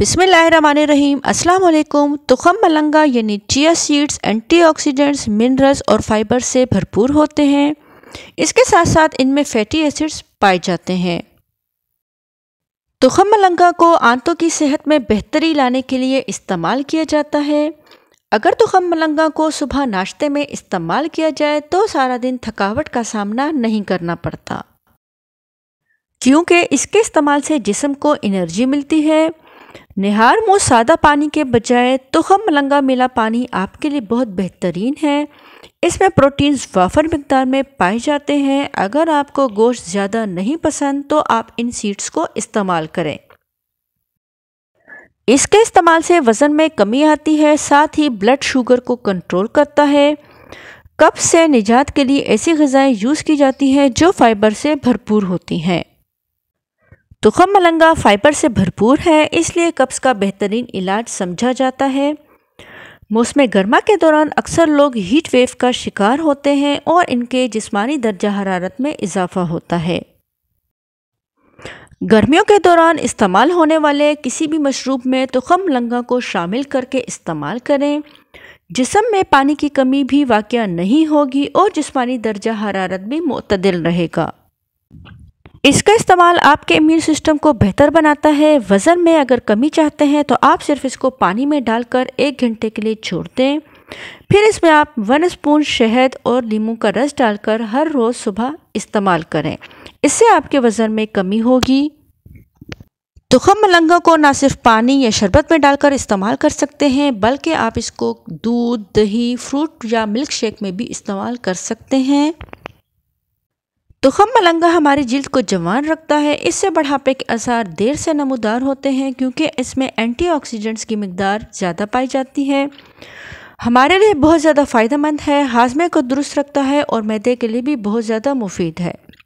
बिसमीम अस्सलाम तुखम मलंगा यानी चिया सीड्स एंटीऑक्सीडेंट्स मिनरल्स और फाइबर से भरपूर होते हैं इसके साथ साथ इनमें फैटी एसिड्स पाए जाते हैं तुखम मलंगा को आंतों की सेहत में बेहतरी लाने के लिए इस्तेमाल किया जाता है अगर तुखम मलंगा को सुबह नाश्ते में इस्तेमाल किया जाए तो सारा दिन थकावट का सामना नहीं करना पड़ता क्योंकि इसके इस्तेमाल से जिसम को एनर्जी मिलती है निहार मो सादा पानी के बजाय तुखम लंगा मिला पानी आपके लिए बहुत बेहतरीन है इसमें प्रोटीन्स वाफर मकदार में पाए जाते हैं अगर आपको गोश्त ज़्यादा नहीं पसंद तो आप इन सीड्स को इस्तेमाल करें इसके इस्तेमाल से वज़न में कमी आती है साथ ही ब्लड शुगर को कंट्रोल करता है कब से निजात के लिए ऐसी गज़ाएँ यूज़ की जाती हैं जो फाइबर से भरपूर होती हैं तुखम मलंगा फाइबर से भरपूर है इसलिए कब्ज़ का बेहतरीन इलाज समझा जाता है मौसम गर्मा के दौरान अक्सर लोग हीट वेव का शिकार होते हैं और इनके जिस्मानी दर्जा हरारत में इजाफा होता है गर्मियों के दौरान इस्तेमाल होने वाले किसी भी मशरूब में तुखम लंगा को शामिल करके इस्तेमाल करें जिसम में पानी की कमी भी वाक़ नहीं होगी और जिस्मानी दर्जा हरारत भी मतदल रहेगा इसका इस्तेमाल आपके इम्यून सिस्टम को बेहतर बनाता है वज़न में अगर कमी चाहते हैं तो आप सिर्फ इसको पानी में डालकर एक घंटे के लिए छोड़ दें फिर इसमें आप वन स्पून शहद और नींबू का रस डालकर हर रोज़ सुबह इस्तेमाल करें इससे आपके वज़न में कमी होगी दुखम तो मलंगा को ना सिर्फ पानी या शरबत में डालकर इस्तेमाल कर सकते हैं बल्कि आप इसको दूध दही फ्रूट या मिल्क शेक में भी इस्तेमाल कर सकते हैं तो खम मलंगा हमारी जिल्द को जवान रखता है इससे बढ़ापे के आसार देर से नमोदार होते हैं क्योंकि इसमें एंटीऑक्सीडेंट्स की मकदार ज़्यादा पाई जाती है हमारे लिए बहुत ज़्यादा फ़ायदेमंद है हाजमे को दुरुस्त रखता है और मैदे के लिए भी बहुत ज़्यादा मुफीद है